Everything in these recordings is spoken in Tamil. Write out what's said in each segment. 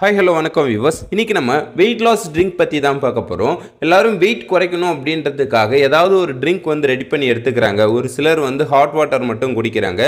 ஹாய் ஹலோ வணக்கம் விவஸ் இன்றைக்கி நம்ம வெயிட் லாஸ் ட்ரிங்க் பற்றி தான் பார்க்க போகிறோம் எல்லோரும் வெயிட் குறைக்கணும் அப்படின்றதுக்காக ஏதாவது ஒரு ட்ரிங்க் வந்து ரெடி பண்ணி எடுத்துக்கிறாங்க ஒரு சிலர் வந்து ஹாட் வாட்டர் மட்டும் குடிக்கிறாங்க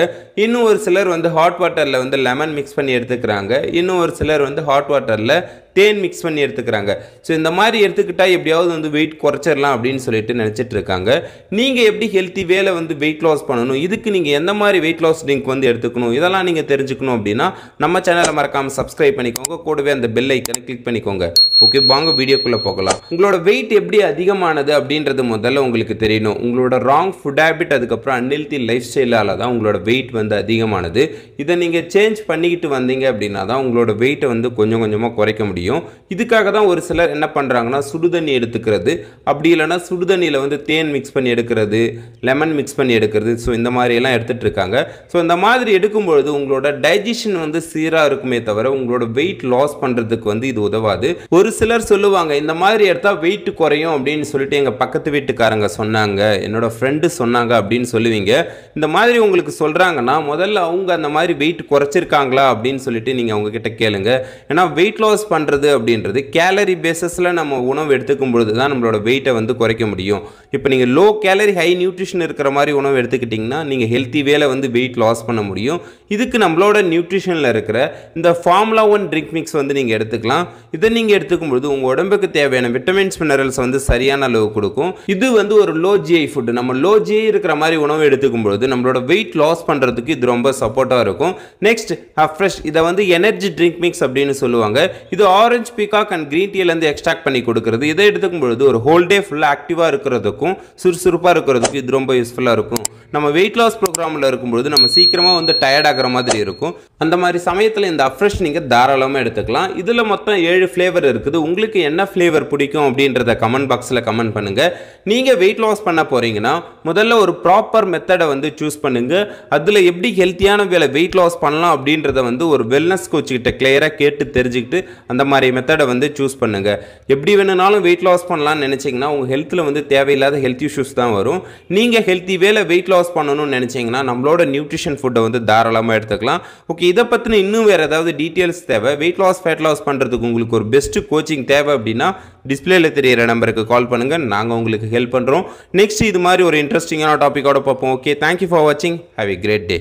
இன்னும் ஒரு சிலர் வந்து ஹாட் வாட்டரில் வந்து லெமன் மிக்ஸ் பண்ணி எடுத்துக்கிறாங்க இன்னும் ஒரு சிலர் வந்து ஹாட் வாட்டரில் தேன் மிக்ஸ் பண்ணி எடுத்துக்கிறாங்க ஸோ இந்த மாதிரி எடுத்துக்கிட்டால் எப்படியாவது வந்து வெயிட் குறைச்சிடலாம் அப்படின்னு சொல்லிட்டு நினச்சிட்டு இருக்காங்க நீங்கள் எப்படி ஹெல்த்தி வேலை வந்து வெயிட் லாஸ் பண்ணணும் இதுக்கு நீங்கள் எந்த மாதிரி வெயிட் லாஸ் ட்ரிங்க் வந்து எடுத்துக்கணும் இதெல்லாம் நீங்கள் தெரிஞ்சுக்கணும் அப்படின்னா நம்ம சேனலை மறக்காமல் சப்ஸ்கிரைப் பண்ணிக்கோங்க கூடவே அந்த பெல் ஐக்கனை கிளிக் பண்ணிக்கோங்க ஓகே வாங்க வீடியோக்குள்ளே போகலாம் உங்களோட வெயிட் எப்படி அதிகமானது அப்படின்றது முதல்ல உங்களுக்கு தெரியணும் உங்களோட ராங் ஃபுட் ஹேபிட் அதுக்கப்புறம் அன்ஹெல்த்தி லைஃப் ஸ்டைலால் தான் உங்களோட வெயிட் வந்து அதிகமானது இதை நீங்கள் சேஞ்ச் பண்ணிக்கிட்டு வந்தீங்க அப்படின்னா தான் உங்களோட வெயிட்டை வந்து கொஞ்சம் கொஞ்சமாக குறைக்க முடியும் முடியும் இதுக்காக தான் ஒரு சிலர் என்ன பண்ணுறாங்கன்னா சுடுதண்ணி எடுத்துக்கிறது அப்படி இல்லைனா சுடுதண்ணியில் வந்து தேன் மிக்ஸ் பண்ணி எடுக்கிறது லெமன் மிக்ஸ் பண்ணி எடுக்கிறது ஸோ இந்த மாதிரியெல்லாம் எடுத்துகிட்டு இருக்காங்க ஸோ இந்த மாதிரி எடுக்கும்பொழுது உங்களோட டைஜஷன் வந்து சீராக இருக்குமே தவிர உங்களோட வெயிட் லாஸ் பண்ணுறதுக்கு வந்து இது உதவாது ஒரு சிலர் சொல்லுவாங்க இந்த மாதிரி எடுத்தால் வெயிட் குறையும் அப்படின்னு சொல்லிட்டு எங்கள் பக்கத்து வீட்டுக்காரங்க சொன்னாங்க என்னோட ஃப்ரெண்டு சொன்னாங்க அப்படின்னு சொல்லுவீங்க இந்த மாதிரி உங்களுக்கு சொல்கிறாங்கன்னா முதல்ல அவங்க அந்த மாதிரி வெயிட் குறைச்சிருக்காங்களா அப்படின்னு சொல்லிட்டு நீங்கள் கிட்ட கேளுங்க ஏன்னா வெயிட் லாஸ் பண்ணுறது பண்ணுறது அப்படின்றது கேலரி பேஸஸில் நம்ம உணவு எடுத்துக்கும் பொழுது தான் நம்மளோட வெயிட்டை வந்து குறைக்க முடியும் இப்போ நீங்கள் லோ கேலரி ஹை நியூட்ரிஷன் இருக்கிற மாதிரி உணவு எடுத்துக்கிட்டிங்கன்னா நீங்கள் ஹெல்த்தி வேலை வந்து வெயிட் லாஸ் பண்ண முடியும் இதுக்கு நம்மளோட நியூட்ரிஷனில் இருக்கிற இந்த ஃபார்முலா ஒன் ட்ரிங்க் மிக்ஸ் வந்து நீங்கள் எடுத்துக்கலாம் இதை நீங்கள் எடுத்துக்கும் பொழுது உங்கள் உடம்புக்கு தேவையான விட்டமின்ஸ் மினரல்ஸ் வந்து சரியான அளவு கொடுக்கும் இது வந்து ஒரு லோ ஜிஐ ஃபுட்டு நம்ம லோ ஜிஐ இருக்கிற மாதிரி உணவு எடுத்துக்கும் பொழுது நம்மளோட வெயிட் லாஸ் பண்ணுறதுக்கு இது ரொம்ப சப்போர்ட்டாக இருக்கும் நெக்ஸ்ட் ஹஃப்ரெஷ் இதை வந்து எனர்ஜி ட்ரிங்க் மிக்ஸ் அப்படின்னு சொல்லுவாங்க இது ஆரஞ்சு பீகாக் அண்ட் க்ரீன் டீலேருந்து எக்ஸ்ட்ராக்ட் பண்ணி கொடுக்குறது இதை எடுத்துக்கும் பொழுது ஒரு ஹோல் டே ஃபுல்லாக ஆக்டிவாக இருக்கிறதுக்கும் சுறுசுறுப்பாக இருக்கிறதுக்கும் இது ரொம்ப யூஸ்ஃபுல்லாக இருக்கும் நம்ம வெயிட் லாஸ் ப்ரோக்ராமில் இருக்கும்பொழுது நம்ம சீக்கிரமாக வந்து டயர்டாகிற மாதிரி இருக்கும் அந்த மாதிரி சமயத்தில் இந்த அஃப்ரெஷ் நீங்கள் தாராளமாக எடுத்துக்கலாம் இதில் மொத்தம் ஏழு ஃப்ளேவர் இருக்குது உங்களுக்கு என்ன ஃப்ளேவர் பிடிக்கும் அப்படின்றத கமெண்ட் பாக்ஸில் கமெண்ட் பண்ணுங்கள் நீங்கள் வெயிட் லாஸ் பண்ண போகிறீங்கன்னா முதல்ல ஒரு ப்ராப்பர் மெத்தடை வந்து சூஸ் பண்ணுங்கள் அதில் எப்படி ஹெல்த்தியான வேலை வெயிட் லாஸ் பண்ணலாம் அப்படின்றத வந்து ஒரு வெல்னஸ் கோச்சுக்கிட்ட கிளியராக கேட்டு தெரிஞ்சுக்கிட்டு அந்த மாதிரி மெத்தடை வந்து சூஸ் பண்ணுங்கள் எப்படி வேணுனாலும் வெயிட் லாஸ் பண்ணலாம்னு நினச்சிங்கன்னா உங்கள் ஹெல்த்தில் வந்து தேவையில்லாத ஹெல்த் இஷ்யூஸ் தான் வரும் நீங்கள் ஹெல்த்தி வேலை வெயிட் லாஸ் லாஸ் பண்ணணும்னு நினச்சிங்கன்னா நம்மளோட நியூட்ரிஷன் ஃபுட்டை வந்து தாராளமாக எடுத்துக்கலாம் ஓகே இதை பற்றின இன்னும் வேறு ஏதாவது டீட்டெயில்ஸ் தேவை வெயிட் லாஸ் ஃபேட் லாஸ் பண்ணுறதுக்கு உங்களுக்கு ஒரு பெஸ்ட்டு கோச்சிங் தேவை அப்படின்னா டிஸ்பிளேல தெரியிற நம்பருக்கு கால் பண்ணுங்கள் நாங்கள் உங்களுக்கு ஹெல்ப் பண்ணுறோம் நெக்ஸ்ட் இது மாதிரி ஒரு இன்ட்ரெஸ்டிங்கான டாப்பிக்கோட பார்ப்போம் ஓகே தேங்க்யூ ஃபார் வாட்சிங் ஹாவ் எ கிரேட் டே